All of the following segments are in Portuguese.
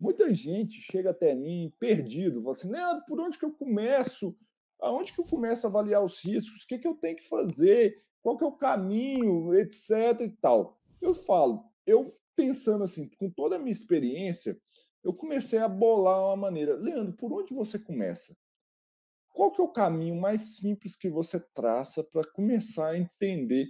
Muita gente chega até mim perdido, fala assim, Leandro, por onde que eu começo? Aonde que eu começo a avaliar os riscos? O que, que eu tenho que fazer? Qual que é o caminho, etc e tal. Eu falo, eu pensando assim, com toda a minha experiência, eu comecei a bolar uma maneira. Leandro, por onde você começa? Qual que é o caminho mais simples que você traça para começar a entender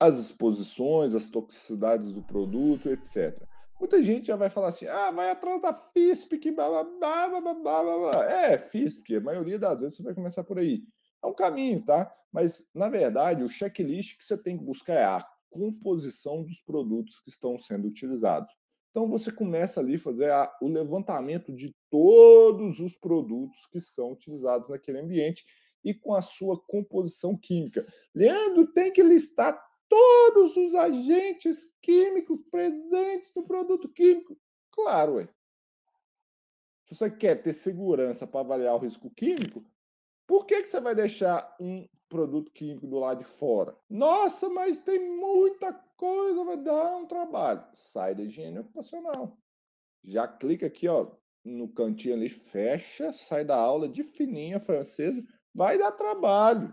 as exposições, as toxicidades do produto, etc. Muita gente já vai falar assim, ah, vai atrás da FISP, que blá, blá, blá, blá, blá, blá. É, FISP, a maioria das vezes você vai começar por aí. É um caminho, tá? Mas, na verdade, o checklist que você tem que buscar é a composição dos produtos que estão sendo utilizados. Então, você começa ali a fazer a, o levantamento de todos os produtos que são utilizados naquele ambiente e com a sua composição química. Leandro, tem que listar todos os agentes químicos presentes no produto químico. Claro, ué. Se você quer ter segurança para avaliar o risco químico, por que, que você vai deixar um produto químico do lado de fora? Nossa, mas tem muita coisa, vai dar um trabalho. Sai da higiene ocupacional. Já clica aqui, ó, no cantinho ali, fecha, sai da aula de fininha francesa, vai dar trabalho.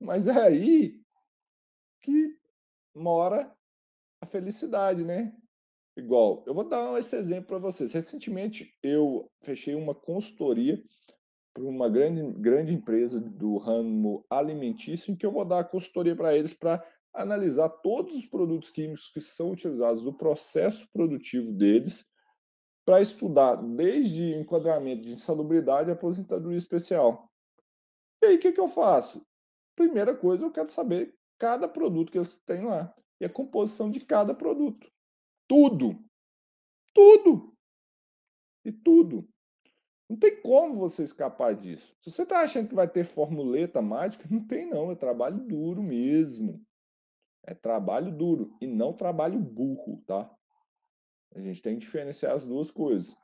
Mas é aí que mora a felicidade, né? Igual, eu vou dar esse exemplo para vocês. Recentemente eu fechei uma consultoria para uma grande, grande empresa do ramo alimentício, em que eu vou dar a consultoria para eles para analisar todos os produtos químicos que são utilizados no processo produtivo deles, para estudar desde enquadramento de insalubridade à aposentadoria especial. E aí, o que, que eu faço? Primeira coisa, eu quero saber cada produto que eles têm lá e a composição de cada produto. Tudo. Tudo. E tudo. Não tem como você escapar disso. Se você está achando que vai ter formuleta mágica, não tem não. É trabalho duro mesmo. É trabalho duro e não trabalho burro, tá? A gente tem que diferenciar as duas coisas.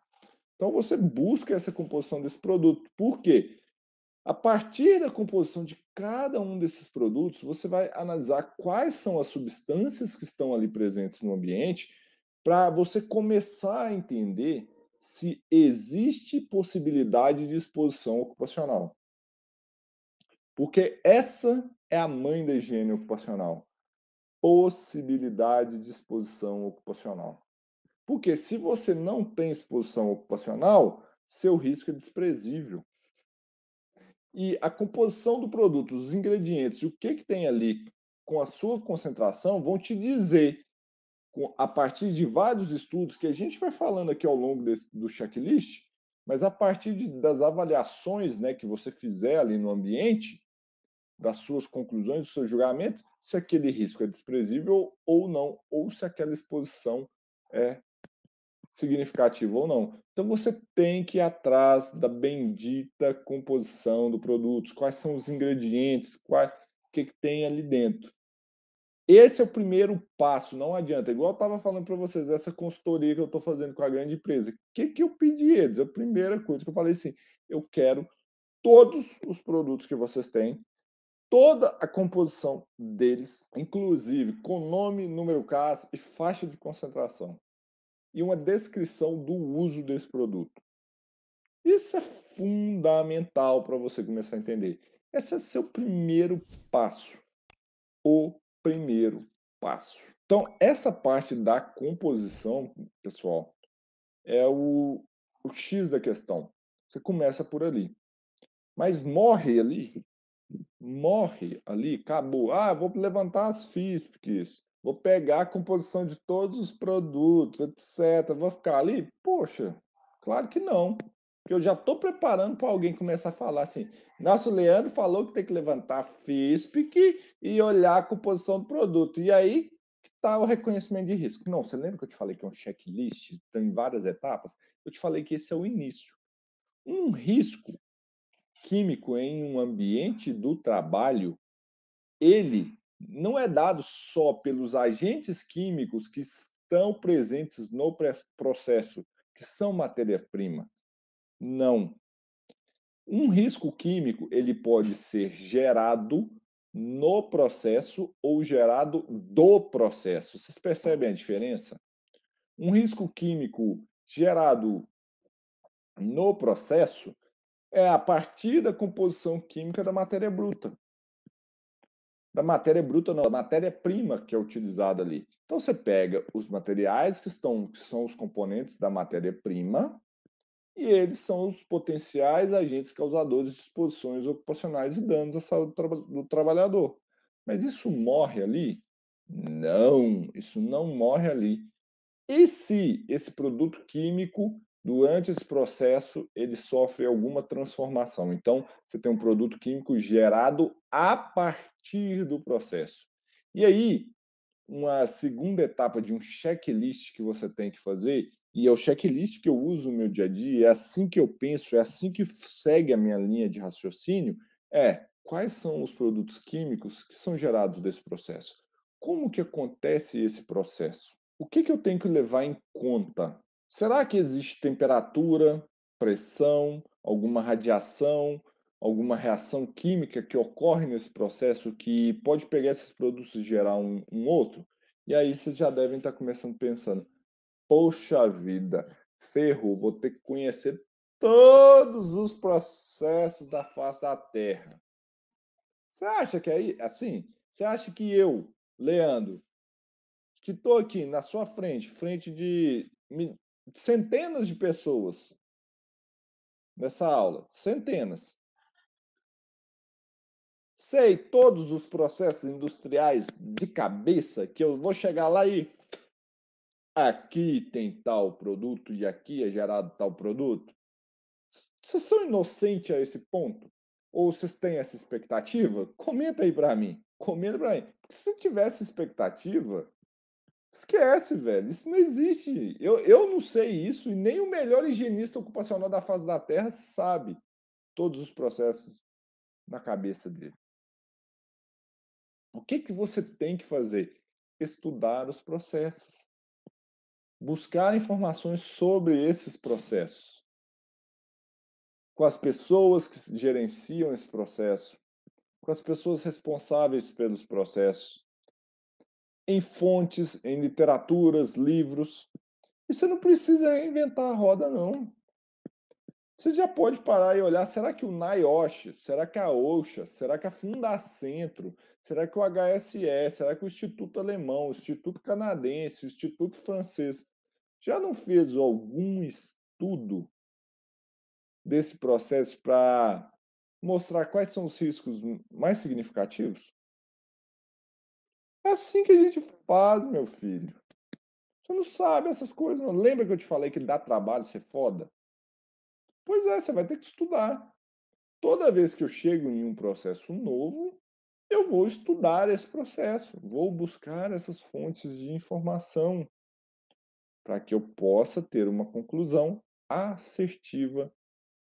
Então você busca essa composição desse produto. Por quê? A partir da composição de cada um desses produtos, você vai analisar quais são as substâncias que estão ali presentes no ambiente para você começar a entender se existe possibilidade de exposição ocupacional. Porque essa é a mãe da higiene ocupacional. Possibilidade de exposição ocupacional. Porque se você não tem exposição ocupacional, seu risco é desprezível e a composição do produto, os ingredientes, o que, que tem ali com a sua concentração, vão te dizer, a partir de vários estudos que a gente vai falando aqui ao longo desse, do checklist, mas a partir de, das avaliações né, que você fizer ali no ambiente, das suas conclusões, do seu julgamento, se aquele risco é desprezível ou não, ou se aquela exposição é significativo ou não. Então você tem que ir atrás da bendita composição do produto, quais são os ingredientes, qual, o que, que tem ali dentro. Esse é o primeiro passo, não adianta. Igual eu estava falando para vocês, essa consultoria que eu estou fazendo com a grande empresa. O que, que eu pedi eles? A primeira coisa que eu falei assim: eu quero todos os produtos que vocês têm, toda a composição deles, inclusive com nome, número CAS e faixa de concentração e uma descrição do uso desse produto. Isso é fundamental para você começar a entender. Esse é seu primeiro passo. O primeiro passo. Então, essa parte da composição, pessoal, é o, o X da questão. Você começa por ali. Mas morre ali, morre ali, acabou. Ah, vou levantar as físicas vou pegar a composição de todos os produtos, etc. Vou ficar ali? Poxa, claro que não. Porque eu já estou preparando para alguém começar a falar assim. Nosso Leandro falou que tem que levantar a FISPIC e olhar a composição do produto. E aí que está o reconhecimento de risco. Não, você lembra que eu te falei que é um checklist, tem várias etapas? Eu te falei que esse é o início. Um risco químico em um ambiente do trabalho, ele não é dado só pelos agentes químicos que estão presentes no processo, que são matéria-prima. Não. Um risco químico ele pode ser gerado no processo ou gerado do processo. Vocês percebem a diferença? Um risco químico gerado no processo é a partir da composição química da matéria bruta da matéria bruta, não, da matéria-prima que é utilizada ali. Então você pega os materiais que estão, que são os componentes da matéria-prima, e eles são os potenciais agentes causadores de disposições ocupacionais e danos à saúde do, tra do trabalhador. Mas isso morre ali? Não, isso não morre ali. E se esse produto químico durante esse processo ele sofre alguma transformação. Então, você tem um produto químico gerado a partir do processo. E aí, uma segunda etapa de um checklist que você tem que fazer, e é o checklist que eu uso no meu dia a dia, é assim que eu penso, é assim que segue a minha linha de raciocínio, é quais são os produtos químicos que são gerados desse processo? Como que acontece esse processo? O que, que eu tenho que levar em conta Será que existe temperatura, pressão, alguma radiação, alguma reação química que ocorre nesse processo que pode pegar esses produtos e gerar um, um outro? E aí vocês já devem estar tá começando pensando: poxa vida, ferro, vou ter que conhecer todos os processos da face da Terra. Você acha que aí, é assim, você acha que eu, Leandro, que estou aqui na sua frente, frente de centenas de pessoas nessa aula, centenas. Sei todos os processos industriais de cabeça que eu vou chegar lá e aqui tem tal produto e aqui é gerado tal produto. Vocês são inocentes a esse ponto? Ou vocês têm essa expectativa? Comenta aí para mim. Comenta para mim. Porque se tivesse expectativa, Esquece, velho. Isso não existe. Eu, eu não sei isso e nem o melhor higienista ocupacional da face da Terra sabe todos os processos na cabeça dele. O que, que você tem que fazer? Estudar os processos. Buscar informações sobre esses processos. Com as pessoas que gerenciam esse processo. Com as pessoas responsáveis pelos processos em fontes, em literaturas, livros. E você não precisa inventar a roda, não. Você já pode parar e olhar, será que o NIOSH, será que a OSHA, será que a Fundacentro, será que o HSE, será que o Instituto Alemão, o Instituto Canadense, o Instituto Francês, já não fez algum estudo desse processo para mostrar quais são os riscos mais significativos? É assim que a gente faz, meu filho. Você não sabe essas coisas, não. Lembra que eu te falei que dá trabalho ser foda? Pois é, você vai ter que estudar. Toda vez que eu chego em um processo novo, eu vou estudar esse processo, vou buscar essas fontes de informação para que eu possa ter uma conclusão assertiva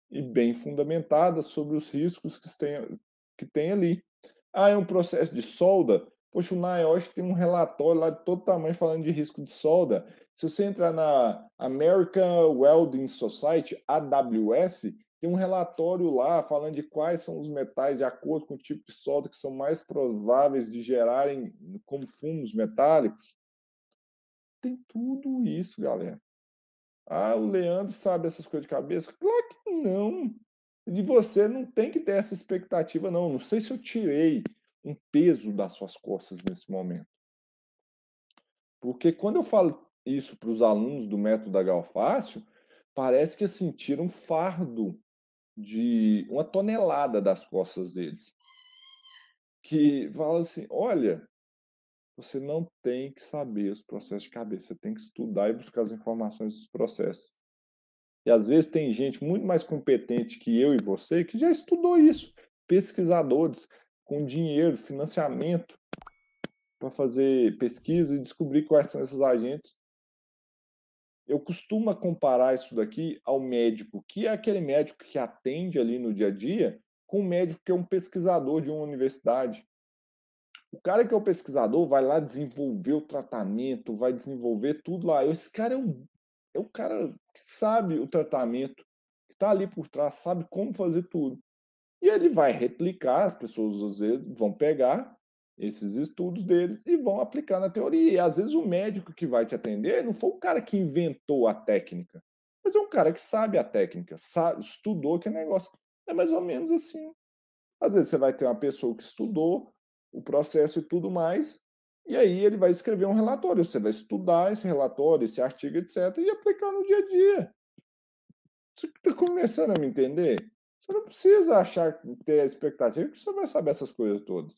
e bem fundamentada sobre os riscos que tem, que tem ali. Ah, é um processo de solda? Poxa, o NIOSH tem um relatório lá de todo tamanho falando de risco de solda. Se você entrar na American Welding Society, AWS, tem um relatório lá falando de quais são os metais, de acordo com o tipo de solda, que são mais prováveis de gerarem como fumos metálicos. Tem tudo isso, galera. Ah, o Leandro sabe essas coisas de cabeça? Claro que não. De você não tem que ter essa expectativa, não. Não sei se eu tirei um peso das suas costas nesse momento. Porque quando eu falo isso para os alunos do método da Galfácio, parece que assim, tira um fardo de uma tonelada das costas deles. Que fala assim: olha, você não tem que saber os processos de cabeça, você tem que estudar e buscar as informações dos processos. E às vezes tem gente muito mais competente que eu e você que já estudou isso, pesquisadores com dinheiro, financiamento para fazer pesquisa e descobrir quais são esses agentes. Eu costumo comparar isso daqui ao médico, que é aquele médico que atende ali no dia a dia, com o médico que é um pesquisador de uma universidade. O cara que é o pesquisador vai lá desenvolver o tratamento, vai desenvolver tudo lá. Esse cara é um, é o cara que sabe o tratamento, que está ali por trás, sabe como fazer tudo e ele vai replicar, as pessoas às vezes vão pegar esses estudos deles e vão aplicar na teoria. E às vezes o médico que vai te atender não foi o cara que inventou a técnica, mas é um cara que sabe a técnica, sabe, estudou que é negócio. É mais ou menos assim. Às vezes você vai ter uma pessoa que estudou o processo e tudo mais, e aí ele vai escrever um relatório. Você vai estudar esse relatório, esse artigo, etc., e aplicar no dia a dia. Você está começando a me entender? Você não precisa achar, ter a expectativa que você vai saber essas coisas todas.